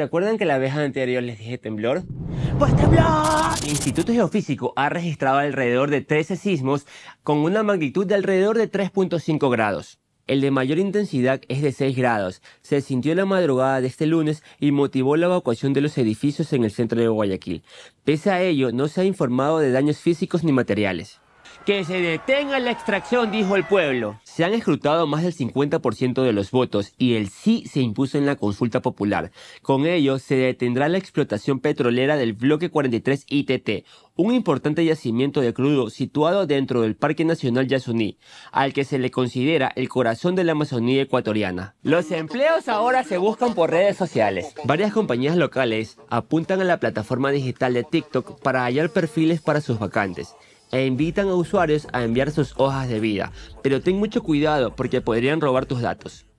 ¿Se acuerdan que la vez anterior les dije temblor? ¡Pues temblor! El Instituto Geofísico ha registrado alrededor de 13 sismos con una magnitud de alrededor de 3.5 grados. El de mayor intensidad es de 6 grados. Se sintió la madrugada de este lunes y motivó la evacuación de los edificios en el centro de Guayaquil. Pese a ello, no se ha informado de daños físicos ni materiales. Que se detenga la extracción, dijo el pueblo. Se han escrutado más del 50% de los votos y el sí se impuso en la consulta popular. Con ello, se detendrá la explotación petrolera del bloque 43 ITT, un importante yacimiento de crudo situado dentro del Parque Nacional Yasuní, al que se le considera el corazón de la Amazonía ecuatoriana. Los empleos ahora se buscan por redes sociales. Varias compañías locales apuntan a la plataforma digital de TikTok para hallar perfiles para sus vacantes e invitan a usuarios a enviar sus hojas de vida. Pero ten mucho cuidado porque podrían robar tus datos.